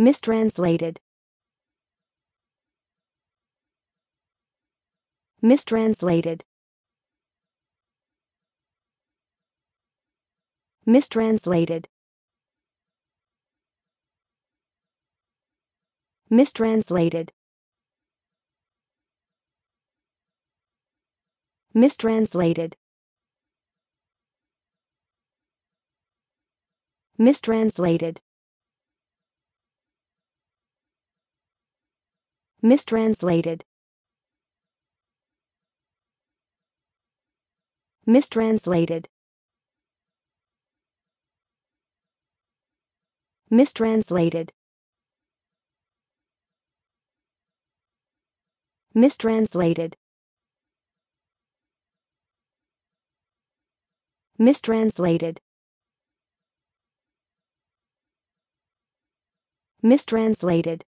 Mistranslated. Mistranslated. Mistranslated. Mistranslated. Mistranslated. Mistranslated. Mistranslated. Mistranslated. Mistranslated. Mistranslated. Mistranslated. Mistranslated.